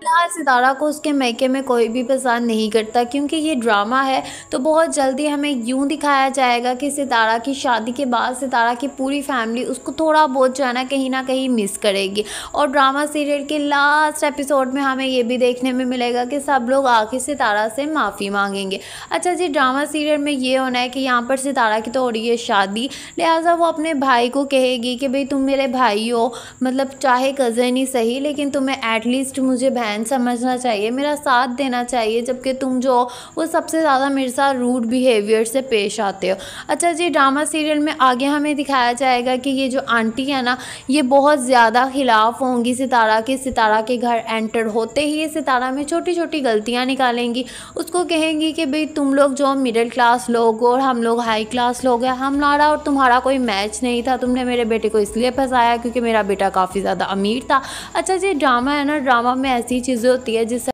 फिलहाल सितारा को उसके मैके में कोई भी पसंद नहीं करता क्योंकि ये ड्रामा है तो बहुत जल्दी हमें यूँ दिखाया जाएगा कि सितारा की शादी के बाद सितारा की पूरी फैमिली उसको थोड़ा बहुत जो है ना कहीं ना कहीं मिस करेगी और ड्रामा सीरियल के लास्ट एपिसोड में हमें ये भी देखने में मिलेगा कि सब लोग आखिर सितारा से माफ़ी मांगेंगे अच्छा जी ड्रामा सीरियल में ये होना है कि यहाँ पर सितारा की तो हो रही है शादी लिहाजा वो अपने भाई को कहेगी कि भाई तुम मेरे भाई हो मतलब चाहे कज़न ही सही लेकिन तुम्हें एटलीस्ट मुझे बहन फ्रेंड समझना चाहिए मेरा साथ देना चाहिए जबकि तुम जो वो सबसे ज़्यादा मेरे साथ रूड बिहेवियर से पेश आते हो अच्छा जी ड्रामा सीरियल में आगे हमें दिखाया जाएगा कि ये जो आंटी है ना ये बहुत ज़्यादा खिलाफ होंगी सितारा के सितारा के घर एंटर होते ही सितारा में छोटी छोटी गलतियाँ निकालेंगी उसको कहेंगी कि भाई तुम लोग जो मिडिल क्लास लोग हो और हम लोग हाई क्लास लोग हैं हमारा और तुम्हारा कोई मैच नहीं था तुमने मेरे बेटे को इसलिए फंसाया क्योंकि मेरा बेटा काफ़ी ज़्यादा अमीर था अच्छा जी ड्रामा है ना ड्रामा में ऐसी चीज़ें होती है जिससे